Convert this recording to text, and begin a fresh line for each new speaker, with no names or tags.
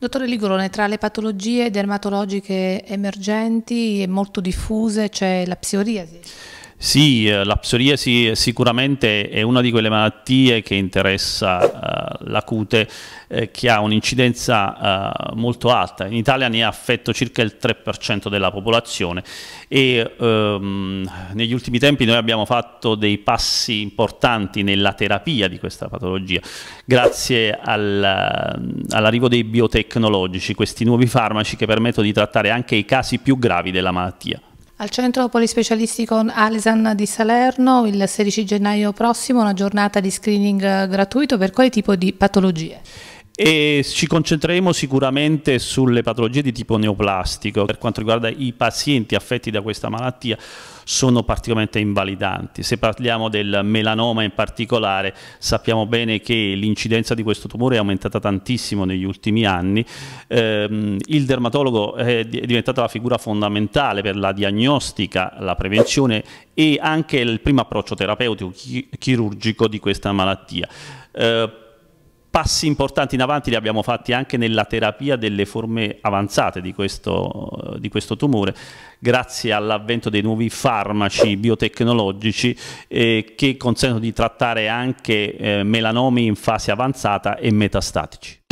Dottore Ligurone, tra le patologie dermatologiche emergenti e molto diffuse c'è la psoriasi.
Sì, eh, la psoriasi sicuramente è una di quelle malattie che interessa uh, la cute eh, che ha un'incidenza uh, molto alta. In Italia ne è affetto circa il 3% della popolazione e um, negli ultimi tempi noi abbiamo fatto dei passi importanti nella terapia di questa patologia grazie al, all'arrivo dei biotecnologici, questi nuovi farmaci che permettono di trattare anche i casi più gravi della malattia.
Al centro polispecialistico Alesan di Salerno il 16 gennaio prossimo una giornata di screening gratuito per quale tipo di patologie?
e ci concentreremo sicuramente sulle patologie di tipo neoplastico. Per quanto riguarda i pazienti affetti da questa malattia sono particolarmente invalidanti. Se parliamo del melanoma in particolare sappiamo bene che l'incidenza di questo tumore è aumentata tantissimo negli ultimi anni. Eh, il dermatologo è diventata la figura fondamentale per la diagnostica, la prevenzione e anche il primo approccio terapeutico chirurgico di questa malattia. Eh, passi importanti in avanti li abbiamo fatti anche nella terapia delle forme avanzate di questo, di questo tumore, grazie all'avvento dei nuovi farmaci biotecnologici eh, che consentono di trattare anche eh, melanomi in fase avanzata e metastatici.